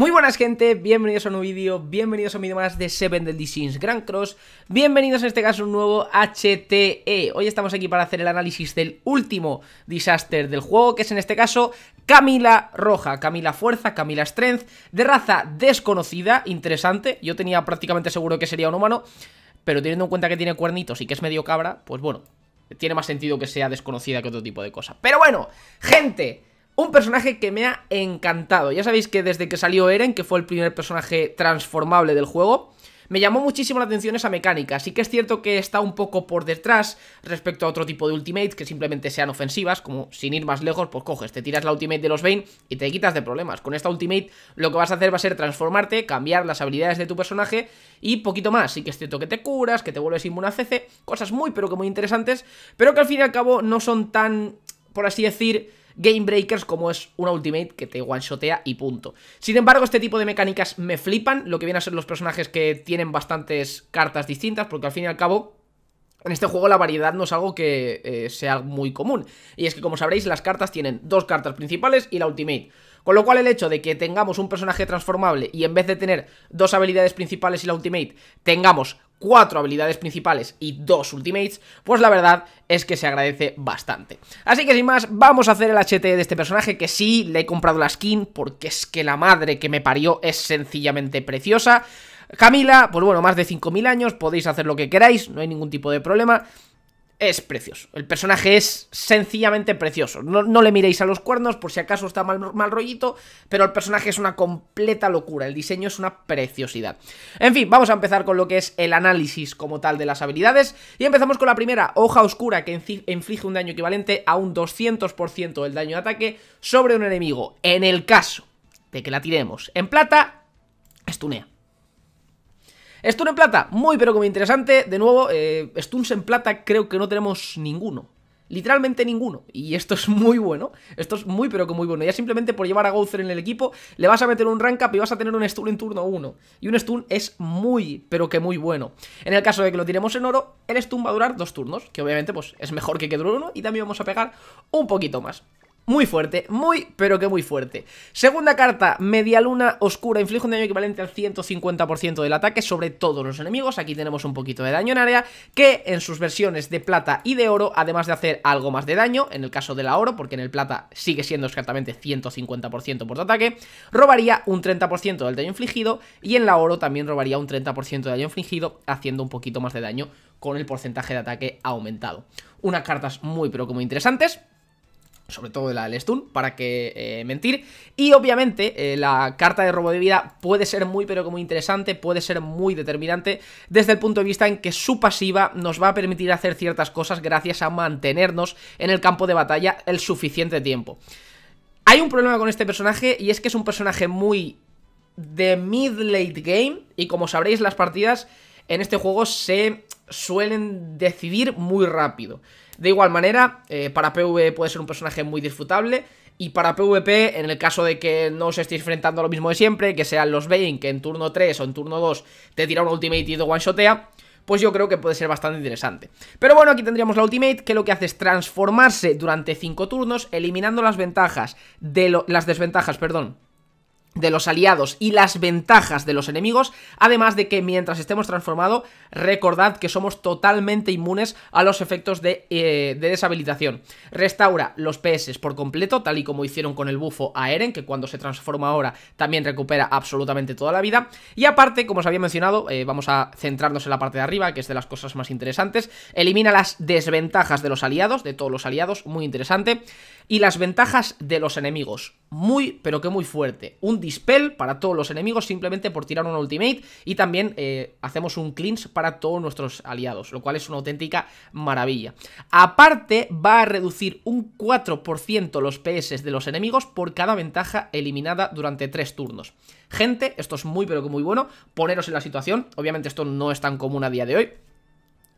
Muy buenas gente, bienvenidos a un nuevo vídeo, bienvenidos a un vídeo más de Seven del Sins Grand Cross Bienvenidos en este caso a un nuevo HTE Hoy estamos aquí para hacer el análisis del último disaster del juego Que es en este caso Camila Roja, Camila Fuerza, Camila Strength De raza desconocida, interesante, yo tenía prácticamente seguro que sería un humano Pero teniendo en cuenta que tiene cuernitos y que es medio cabra, pues bueno Tiene más sentido que sea desconocida que otro tipo de cosa Pero bueno, gente... Un personaje que me ha encantado. Ya sabéis que desde que salió Eren, que fue el primer personaje transformable del juego, me llamó muchísimo la atención esa mecánica. así que es cierto que está un poco por detrás respecto a otro tipo de ultimates que simplemente sean ofensivas, como sin ir más lejos, pues coges, te tiras la ultimate de los Bane y te quitas de problemas. Con esta ultimate lo que vas a hacer va a ser transformarte, cambiar las habilidades de tu personaje y poquito más. Sí que es cierto que te curas, que te vuelves inmune a CC, cosas muy pero que muy interesantes, pero que al fin y al cabo no son tan, por así decir game breakers como es una ultimate que te one-shotea y punto. Sin embargo, este tipo de mecánicas me flipan, lo que viene a ser los personajes que tienen bastantes cartas distintas, porque al fin y al cabo... En este juego la variedad no es algo que eh, sea muy común. Y es que, como sabréis, las cartas tienen dos cartas principales y la ultimate. Con lo cual el hecho de que tengamos un personaje transformable y en vez de tener dos habilidades principales y la ultimate, tengamos cuatro habilidades principales y dos ultimates, pues la verdad es que se agradece bastante. Así que sin más, vamos a hacer el HT de este personaje, que sí, le he comprado la skin, porque es que la madre que me parió es sencillamente preciosa. Camila, pues bueno, más de 5.000 años, podéis hacer lo que queráis, no hay ningún tipo de problema es precioso. El personaje es sencillamente precioso. No, le miréis a los cuernos por si acaso está mal, mal rollito, pero el personaje es una completa locura. El diseño es una preciosidad. En fin, vamos a empezar con lo que es el análisis como tal de las habilidades. Y empezamos con la primera, hoja oscura, que inflige un daño equivalente a un 200% del daño de ataque sobre un enemigo. En el caso de que la tiremos en plata, estunea. Stun en plata, muy pero como interesante. De nuevo, eh, Stuns en plata creo que no tenemos ninguno. Literalmente ninguno. Y esto es muy bueno. Esto es muy pero que muy bueno. Ya simplemente por llevar a Gouther en el equipo, le vas a meter un rank up y vas a tener un stun en turno 1. Y un stun es muy pero que muy bueno. En el caso de que lo tiremos en oro, el stun va a durar dos turnos. Que obviamente pues es mejor que que dure uno. Y también vamos a pegar un poquito más muy fuerte, muy, pero que muy fuerte. Segunda carta, media luna oscura, inflige un daño equivalente al 150% del ataque sobre todos los enemigos, aquí tenemos un poquito de daño en área, que en sus versiones de plata y de oro, además de hacer algo más de daño, en el caso de la oro, porque en el plata sigue siendo exactamente 150% por ataque, robaría un 30% del daño infligido y en la oro también robaría un 30% de daño infligido, haciendo un poquito más de daño con el porcentaje de ataque aumentado. Unas cartas muy pero muy interesantes sobre todo la Lestun para que eh, mentir. Y obviamente eh, la carta de robo de vida puede ser muy pero que muy interesante, puede ser muy determinante desde el punto de vista en que su pasiva nos va a permitir hacer ciertas cosas gracias a mantenernos en el campo de batalla el suficiente tiempo. Hay un problema con este personaje y es que es un personaje muy de mid-late game y como sabréis las partidas en este juego se suelen decidir muy rápido. De igual manera, eh, para PvE puede ser un personaje muy disfrutable y para PvP, en el caso de que no os estéis enfrentando a lo mismo de siempre, que sean los Bane que en turno 3 o en turno 2 te tira un ultimate y te one-shotea, pues yo creo que puede ser bastante interesante. Pero bueno, aquí tendríamos la ultimate, que lo que hace es transformarse durante 5 turnos, eliminando las ventajas de las desventajas, perdón, de los aliados y las ventajas de los enemigos, además de que mientras estemos transformados, recordad que somos totalmente inmunes a los efectos de, eh, deshabilitación. Restaura los PS por completo, tal y como hicieron con el bufo a Eren, que cuando se transforma ahora también recupera absolutamente toda la vida. Y aparte, como os había mencionado, eh, vamos a centrarnos en la parte de arriba, que es de las cosas más interesantes, elimina las desventajas de los aliados, de todos los aliados, muy interesante, y las ventajas de los enemigos, muy pero que muy fuerte, dispel para todos los enemigos simplemente por tirar un ultimate y también eh, hacemos un cleanse para todos nuestros aliados, lo cual es una auténtica maravilla. Aparte va a reducir un 4% los PS de los enemigos por cada ventaja eliminada durante 3 turnos. Gente, esto es muy pero que muy bueno, poneros en la situación, obviamente esto no es tan común a día de hoy,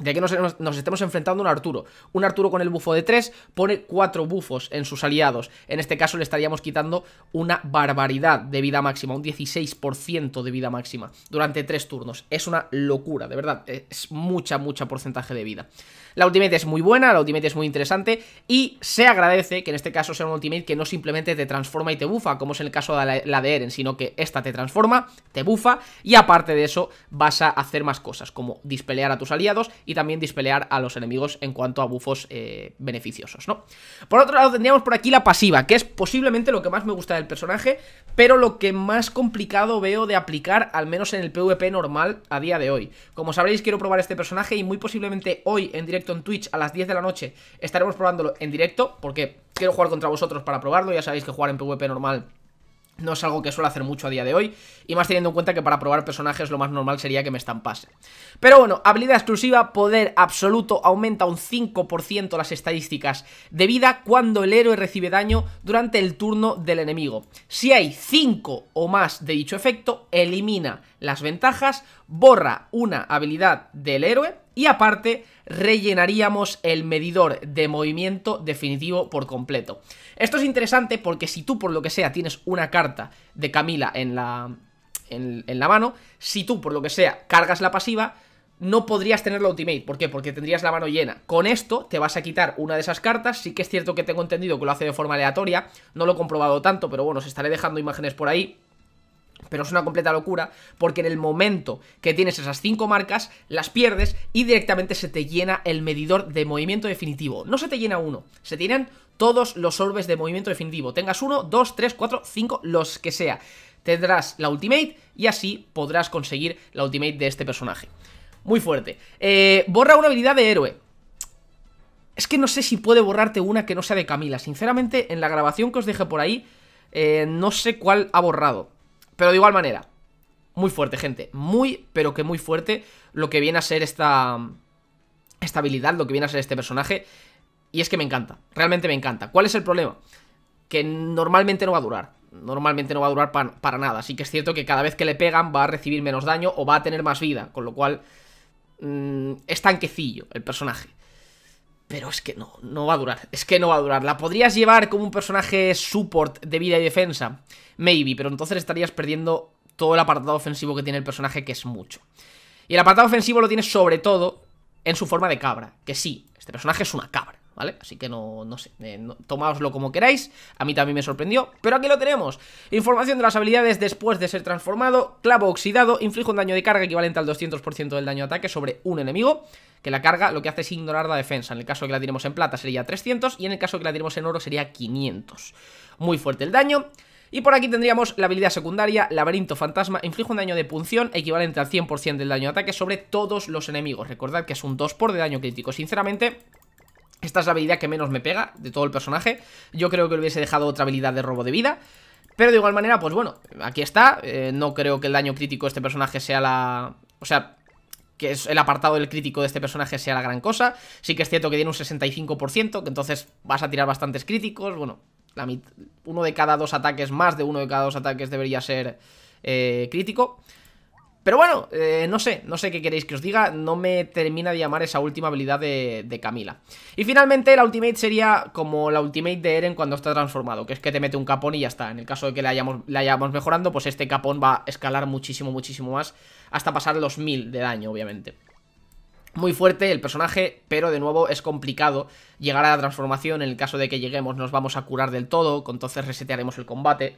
de que nos, nos, estemos enfrentando a un Arturo. Un Arturo con el bufo de 3 pone 4 bufos en sus aliados. En este caso le estaríamos quitando una barbaridad de vida máxima, un 16% de vida máxima durante 3 turnos. Es una locura, de verdad, es mucha, mucha porcentaje de vida. La ultimate es muy buena, la ultimate es muy interesante y se agradece que en este caso sea un ultimate que no simplemente te transforma y te bufa, como es el caso de la, de Eren, sino que esta te transforma, te bufa y aparte de eso vas a hacer más cosas, como dispelear a tus aliados y también dispelear a los enemigos en cuanto a bufos eh, beneficiosos, ¿no? Por otro lado tendríamos por aquí la pasiva, que es posiblemente lo que más me gusta del personaje, pero lo que más complicado veo de aplicar, al menos en el PvP normal a día de hoy. Como sabréis, quiero probar este personaje y muy posiblemente hoy en directo en Twitch a las 10 de la noche estaremos probándolo en directo, porque quiero jugar contra vosotros para probarlo, ya sabéis que jugar en PvP normal no es algo que suelo hacer mucho a día de hoy, y más teniendo en cuenta que para probar personajes lo más normal sería que me estampase. Pero bueno, habilidad exclusiva, poder absoluto, aumenta un 5% las estadísticas de vida cuando el héroe recibe daño durante el turno del enemigo. Si hay 5 o más de dicho efecto, elimina las ventajas, borra una habilidad del héroe y aparte rellenaríamos el medidor de movimiento definitivo por completo. Esto es interesante porque si tú por lo que sea tienes una carta de Camila en la, en, mano, si tú por lo que sea cargas la pasiva, no podrías tener la ultimate. ¿Por qué? Porque tendrías la mano llena. Con esto te vas a quitar una de esas cartas. Sí que es cierto que tengo entendido que lo hace de forma aleatoria. No lo he comprobado tanto, pero bueno, os estaré dejando imágenes por ahí. Pero es una completa locura porque en el momento que tienes esas 5 marcas, las pierdes y directamente se te llena el medidor de movimiento definitivo. No se te llena uno, se tienen todos los orbes de movimiento definitivo. Tengas uno, dos, tres, cuatro, cinco, los que sea. Tendrás la ultimate y así podrás conseguir la ultimate de este personaje. Muy fuerte. Eh, borra una habilidad de héroe. Es que no sé si puede borrarte una que no sea de Camila. Sinceramente, en la grabación que os dejé por ahí, eh, no sé cuál ha borrado. Pero de igual manera, muy fuerte, gente. Muy, pero que muy fuerte lo que viene a ser esta, mm, esta habilidad, lo que viene a ser este personaje. Y es que me encanta, realmente me encanta. ¿Cuál es el problema? Que normalmente no va a durar. Normalmente no va a durar para nada. Así que es cierto que cada vez que le pegan va a recibir menos daño o va a tener más vida. Con lo cual, mm, es tanquecillo el personaje. Pero es que no, no va a durar, es que no va a durar. La podrías llevar como un personaje support de vida y defensa, maybe, pero entonces estarías perdiendo todo el apartado ofensivo que tiene el personaje, que es mucho. Y el apartado ofensivo lo tiene sobre todo en su forma de cabra, que sí, este personaje es una cabra. ¿vale? Así que no, no sé, eh, tomáoslo como queráis, a mí también me sorprendió, pero aquí lo tenemos. Información de las habilidades después de ser transformado, clavo oxidado, inflige un daño de carga equivalente al 200% del daño de ataque sobre un enemigo, que la carga lo que hace es ignorar la defensa, en el caso de que la tiremos en plata sería 300 y en el caso de que la tiremos en oro sería 500. Muy fuerte el daño. Y por aquí tendríamos la habilidad secundaria, laberinto fantasma, inflige un daño de punción equivalente al 100% del daño de ataque sobre todos los enemigos. Recordad que es un 2 por de daño crítico, sinceramente esta es la habilidad que menos me pega de todo el personaje. Yo creo que le hubiese dejado otra habilidad de robo de vida. Pero de igual manera, pues bueno, aquí está. Eh, no creo que el daño crítico de este personaje sea la... O sea, que es el apartado del crítico de este personaje sea la gran cosa. Sí que es cierto que tiene un 65%, que entonces vas a tirar bastantes críticos. Bueno, uno de cada dos ataques, más de uno de cada dos ataques debería ser eh, crítico. Pero bueno, eh, no sé, no sé qué queréis que os diga, no me termina de llamar esa última habilidad de, Camila. Y finalmente la ultimate sería como la ultimate de Eren cuando está transformado, que es que te mete un capón y ya está. En el caso de que la hayamos, la hayamos mejorando, pues este capón va a escalar muchísimo, muchísimo más, hasta pasar los 1000 de daño, obviamente. Muy fuerte el personaje, pero de nuevo es complicado llegar a la transformación. En el caso de que lleguemos nos vamos a curar del todo, entonces resetearemos el combate.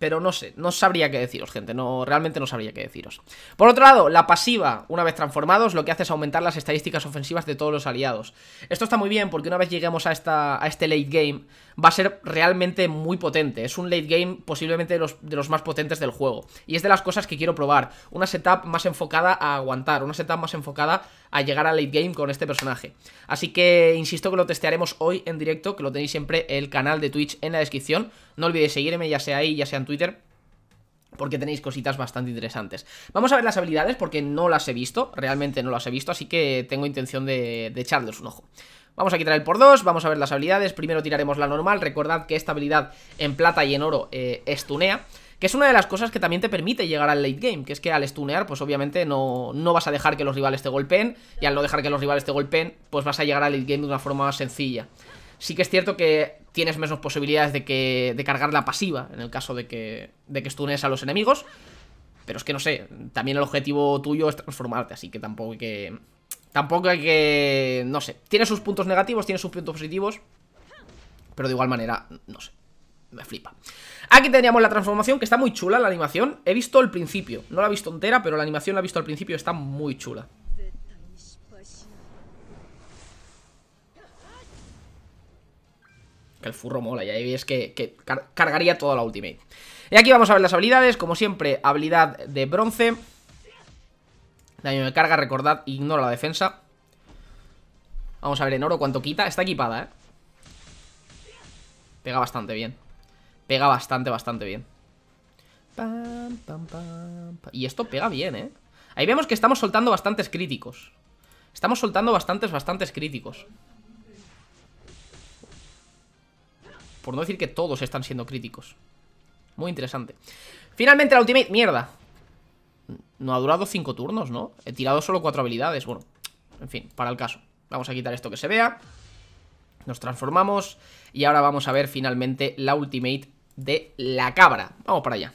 Pero no sé, no sabría qué deciros, gente. No, realmente no sabría qué deciros. Por otro lado, la pasiva, una vez transformados, lo que hace es aumentar las estadísticas ofensivas de todos los aliados. Esto está muy bien porque una vez lleguemos a, esta, a este late game, va a ser realmente muy potente. Es un late game posiblemente de los, de los más potentes del juego. Y es de las cosas que quiero probar. Una setup más enfocada a aguantar, una setup más enfocada a llegar al late game con este personaje. Así que insisto que lo testearemos hoy en directo, que lo tenéis siempre el canal de Twitch en la descripción. No olvidéis seguirme, ya sea ahí, ya sea en Twitter porque tenéis cositas bastante interesantes. Vamos a ver las habilidades porque no las he visto, realmente no las he visto, así que tengo intención de echarles un ojo. Vamos a quitar el por 2, vamos a ver las habilidades. Primero tiraremos la normal. Recordad que esta habilidad en plata y en oro eh, estunea. Que es una de las cosas que también te permite llegar al late game, que es que al estunear, pues obviamente no, vas a dejar que los rivales te golpeen, y al no dejar que los rivales te golpeen, pues vas a llegar al late game de una forma sencilla. Sí que es cierto que tienes menos posibilidades de, que, de cargar la pasiva, en el caso de que, de que stunes a los enemigos, pero es que no sé, también el objetivo tuyo es transformarte, así que tampoco hay que, Tampoco hay que... No sé. Tiene sus puntos negativos, tiene sus puntos positivos. Pero de igual manera, no sé. Me flipa. Aquí teníamos la transformación, que está muy chula la animación. He visto el principio. No la he visto entera, pero la animación la he visto al principio. Está muy chula. Que el furro mola, Y ahí que, que cargaría toda la ultimate. Y aquí vamos a ver las habilidades. Como siempre, habilidad de bronce. Daño de carga, recordad, ignora la defensa Vamos a ver en oro cuánto quita Está equipada, ¿eh? Pega bastante bien Pega bastante, bastante bien Y esto pega bien, ¿eh? Ahí vemos que estamos soltando bastantes críticos Estamos soltando bastantes, bastantes críticos Por no decir que todos están siendo críticos Muy interesante Finalmente la ultimate, mierda no ha durado cinco turnos, ¿no? He tirado solo cuatro habilidades, bueno En fin, para el caso Vamos a quitar esto que se vea Nos transformamos Y ahora vamos a ver finalmente la ultimate de la cabra Vamos para allá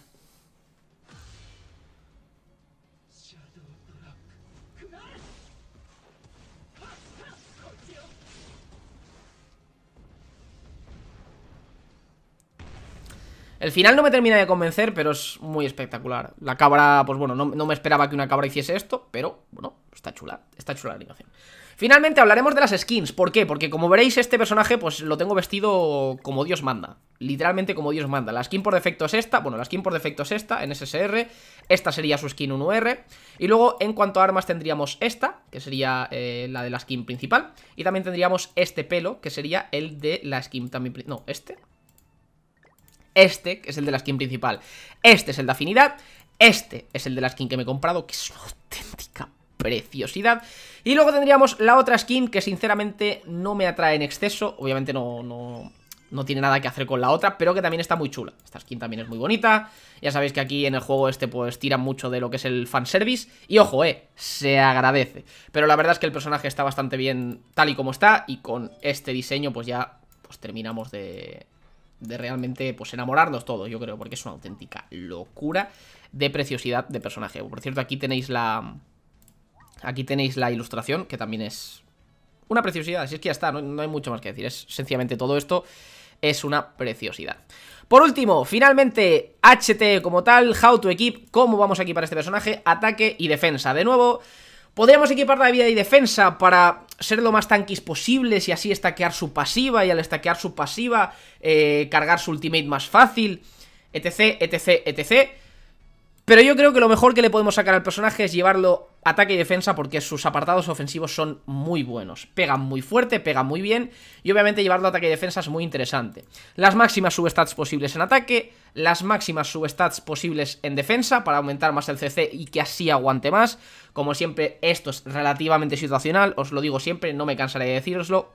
El final no me termina de convencer, pero es muy espectacular. La cabra, pues bueno, no, me esperaba que una cabra hiciese esto, pero bueno, está chula, está chula la animación. Finalmente hablaremos de las skins, ¿por qué? Porque como veréis este personaje pues lo tengo vestido como Dios manda, literalmente como Dios manda. La skin por defecto es esta, bueno, la skin por defecto es esta en SSR, esta sería su skin 1R, y luego en cuanto a armas tendríamos esta, que sería eh, la de la skin principal, y también tendríamos este pelo, que sería el de la skin también, no, este, este, que es el de la skin principal. Este es el de afinidad. Este es el de la skin que me he comprado, que es una auténtica preciosidad. Y luego tendríamos la otra skin que sinceramente no me atrae en exceso. Obviamente no, no, tiene nada que hacer con la otra, pero que también está muy chula. Esta skin también es muy bonita. Ya sabéis que aquí en el juego este pues tira mucho de lo que es el fanservice. Y ojo, eh, se agradece. Pero la verdad es que el personaje está bastante bien tal y como está. Y con este diseño pues ya pues terminamos de, de realmente pues enamorarnos todos, yo creo, porque es una auténtica locura de preciosidad de personaje. Por cierto, aquí tenéis la... Aquí tenéis la ilustración, que también es una preciosidad, así es que ya está, no, no hay mucho más que decir, es sencillamente todo esto es una preciosidad. Por último, finalmente, HT como tal, How to Equip, cómo vamos a equipar este personaje, ataque y defensa. De nuevo, podríamos equipar la vida y defensa para ser lo más tanquis posibles y así estaquear su pasiva y al estaquear su pasiva eh, cargar su ultimate más fácil, etc, etc, etc. Pero yo creo que lo mejor que le podemos sacar al personaje es llevarlo ataque y defensa porque sus apartados ofensivos son muy buenos. Pegan muy fuerte, pega muy bien y obviamente llevarlo ataque y defensa es muy interesante. Las máximas substats posibles en ataque, las máximas substats posibles en defensa para aumentar más el CC y que así aguante más. Como siempre, esto es relativamente situacional, os lo digo siempre, no me cansaré de deciroslo,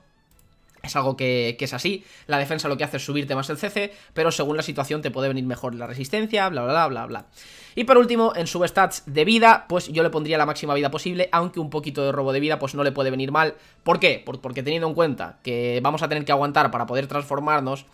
es algo que, es así. La defensa lo que hace es subirte más el CC, pero según la situación te puede venir mejor la resistencia, bla, bla, bla, bla, bla. Y por último, en substats de vida, pues yo le pondría la máxima vida posible, aunque un poquito de robo de vida pues no le puede venir mal. ¿Por qué? porque teniendo en cuenta que vamos a tener que aguantar para poder transformarnos,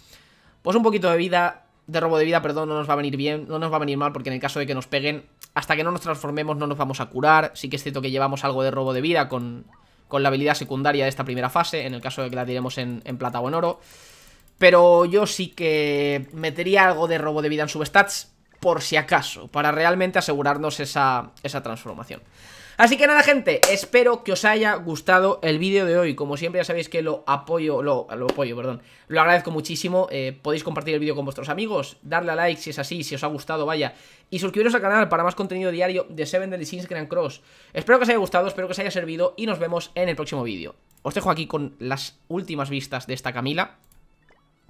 pues un poquito de vida, de robo de vida, perdón, no nos va a venir bien, no nos va a venir mal, porque en el caso de que nos peguen, hasta que no nos transformemos no nos vamos a curar. Sí que es cierto que llevamos algo de robo de vida con con la habilidad secundaria de esta primera fase, en el caso de que la tiremos en, plata o en oro. Pero yo sí que metería algo de robo de vida en substats, por si acaso, para realmente asegurarnos esa, esa transformación. Así que nada gente, espero que os haya gustado el vídeo de hoy Como siempre ya sabéis que lo apoyo, lo, lo apoyo, perdón Lo agradezco muchísimo, eh, podéis compartir el vídeo con vuestros amigos Darle a like si es así, si os ha gustado, vaya Y suscribiros al canal para más contenido diario de Seven Deadly Sins Grand Cross Espero que os haya gustado, espero que os haya servido Y nos vemos en el próximo vídeo Os dejo aquí con las últimas vistas de esta Camila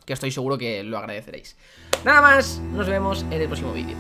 que estoy seguro que lo agradeceréis. Nada más, nos vemos en el próximo vídeo.